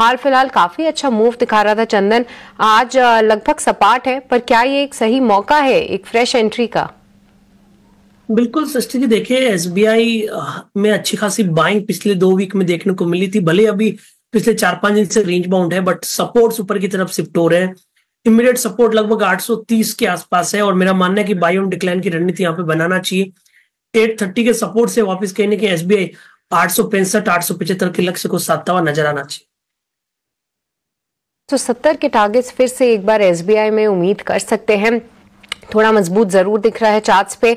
हाल फिलहाल काफी अच्छा मूव दिखा रहा था चंदन आज लगभग सपाट है पर क्या ये एक सही मौका है एक फ्रेश एंट्री का बिल्कुल सृष्टि जी देखिये एस में अच्छी खासी बाइंग पिछले दो वीक में देखने को मिली थी भले अभी पिछले चार पांच दिन से रेंज बाउंड है बट सपोर्ट ऊपर की तरफ शिफ्ट हो रहे हैं इमीडिएट सपोर्ट लगभग 830 के आसपास है और मेरा मानना है कि बाई ऑन डिक्लाइन की रणनीति यहाँ पे बनाना चाहिए 830 के सपोर्ट से वापस कहीं एस बी एसबीआई आठ सौ पैंसठ आठ सौ पचहत्तर के लक्ष्य को सातवा हुआ नजर आना चाहिए तो सत्तर के टारगेट्स फिर से एक बार एसबीआई में उम्मीद कर सकते हैं थोड़ा मजबूत जरूर दिख रहा है चार्ट्स पे